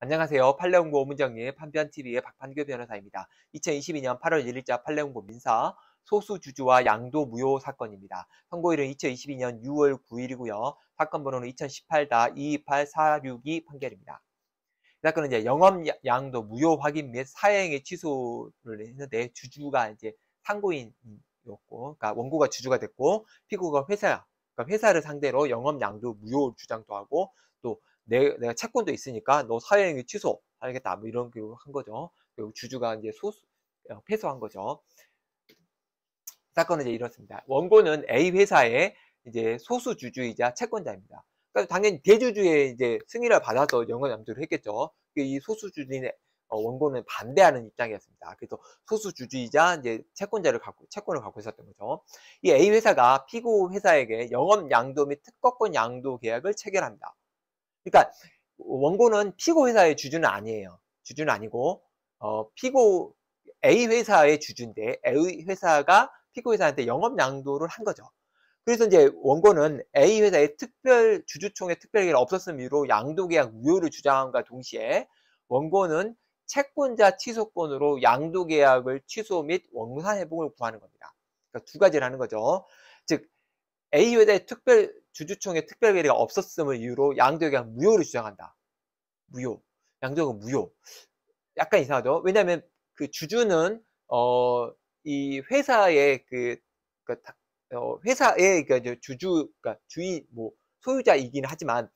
안녕하세요. 팔레온고 오문정의 리 판변TV의 박판규 변호사입니다. 2022년 8월 1일자 팔레온고 민사 소수주주와 양도 무효 사건입니다. 선고일은 2022년 6월 9일이고요. 사건 번호는 2018-22462 판결입니다. 이 사건은 이제 영업 양도 무효 확인 및 사행의 취소를 했는데 주주가 이제 상고인이었고, 그러니까 원고가 주주가 됐고 피고가 회사야, 그러니까 회사를 상대로 영업 양도 무효 주장도 하고 또 내, 내가 채권도 있으니까 너 사회행위 취소 하겠다뭐 이런 교육을 그 한 거죠 그리고 주주가 이제 소수 어, 패소한 거죠 사건은 이제 이렇습니다 원고는 A 회사의 이제 소수 주주이자 채권자입니다 그러니까 당연히 대주주의 이제 승인을 받아서 영업 양도를 했겠죠 이 소수 주주인 어, 원고는 반대하는 입장이었습니다. 그래서 소수 주주이자 이제 채권자를 갖고 채권을 갖고 있었던 거죠. 이 A 회사가 피고 회사에게 영업 양도 및 특허권 양도 계약을 체결합니다. 그러니까 원고는 피고 회사의 주주는 아니에요. 주주는 아니고 어, 피고 A 회사의 주주인데 A 회사가 피고 회사한테 영업 양도를 한 거죠. 그래서 이제 원고는 A 회사의 특별 주주총회 특별기일 없었음 이로 양도계약 우효를 주장함과 동시에 원고는 채권자 취소권으로 양도계약을 취소 및 원산 회복을 구하는 겁니다. 그러니까 두 가지를 하는 거죠. 즉 A 회사의 특별 주주총회 특별회의가 없었음을 이유로 양도역량 무효를 주장한다. 무효. 양도역은 무효. 약간 이상하죠. 왜냐하면 그 주주는 어 이 회사의 그, 그 어, 회사의 그 이제 주주 그러니까 주인 뭐 소유자이긴 하지만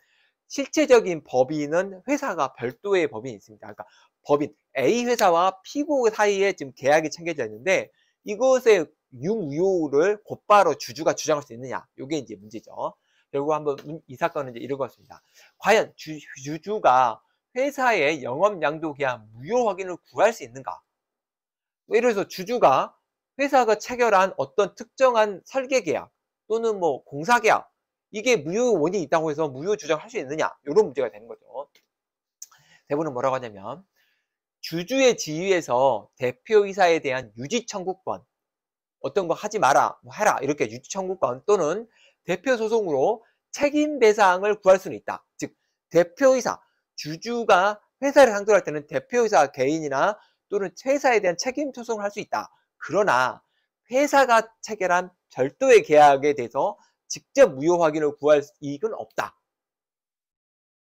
실체적인 법인은 회사가 별도의 법인이 있습니다. 그러니까 법인 A 회사와 피고 사이에 지금 계약이 챙겨져 있는데 이것의 유무효를 곧바로 주주가 주장할 수 있느냐? 이게 이제 문제죠. 결국 한 번 이 사건을 이제 읽어봤습니다. 과연 주, 주가 회사의 영업 량도계약 무효 확인을 구할 수 있는가? 뭐 예를 들어서 주주가 회사가 체결한 어떤 특정한 설계 계약 또는 뭐 공사 계약 이게 무효 원인이 있다고 해서 무효 주장할 수 있느냐 이런 문제가 되는 거죠. 대부분은 뭐라고 하냐면 주주의 지위에서 대표이사에 대한 유지 청구권 어떤 거 하지 마라, 뭐 해라 이렇게 유지 청구권 또는 대표 소송으로 책임 배상을 구할 수는 있다. 즉 대표이사, 주주가 회사를 상대로 할 때는 대표이사 개인이나 또는 회사에 대한 책임 소송을 할 수 있다. 그러나 회사가 체결한 별도의 계약에 대해서 직접 무효 확인을 구할 이익은 없다.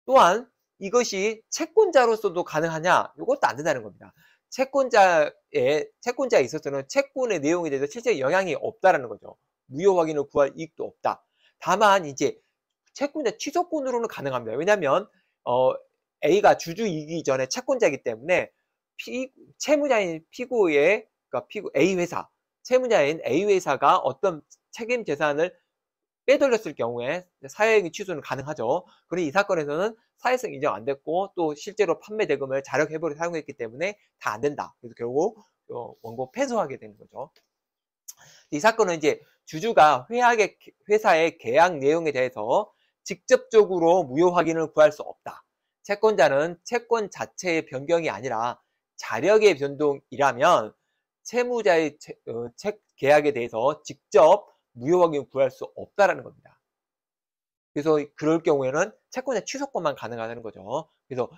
또한 이것이 채권자로서도 가능하냐? 이것도 안 된다는 겁니다. 채권자의 채권자에 있어서는 채권의 내용에 대해서 실제 영향이 없다라는 거죠. 무효 확인을 구할 이익도 없다. 다만 이제 채권자 취소권으로는 가능합니다. 왜냐하면 어, A가 주주이기 전에 채권자이기 때문에 피, 채무자인 피고의 그러니까 피고 A 회사 채무자인 A 회사가 어떤 책임 재산을 빼돌렸을 경우에 사회행위 취소는 가능하죠. 그런데 이 사건에서는 사회성 인정 안 됐고 또 실제로 판매 대금을 자력 회보에 사용했기 때문에 다 안 된다. 그래서 결국 어, 원고 패소하게 되는 거죠. 이 사건은 이제 주주가 회학의, 회사의 계약 내용에 대해서 직접적으로 무효 확인을 구할 수 없다. 채권자는 채권 자체의 변경이 아니라 자력의 변동이라면 채무자의 채, 어, 채 계약에 대해서 직접 무효 확인을 구할 수 없다라는 겁니다. 그래서 그럴 경우에는 채권자 취소권만 가능하다는 거죠. 그래서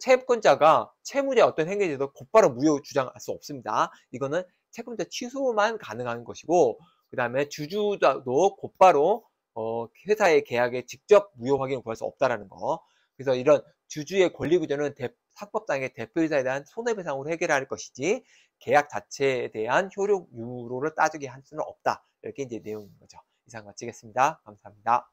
채권자가 채무자의 어떤 행위에 대해서 곧바로 무효 주장할 수 없습니다. 이거는 채권자 취소만 가능한 것이고 그 다음에 주주도 자 곧바로 어, 회사의 계약에 직접 무효 확인을 구할 수 없다라는 거. 그래서 이런 주주의 권리 구조는 사법상의 대표이사에 대한 손해배상으로 해결할 것이지 계약 자체에 대한 효력 유로를 따지게 할 수는 없다. 이렇게 이제 내용인 거죠. 이상 마치겠습니다. 감사합니다.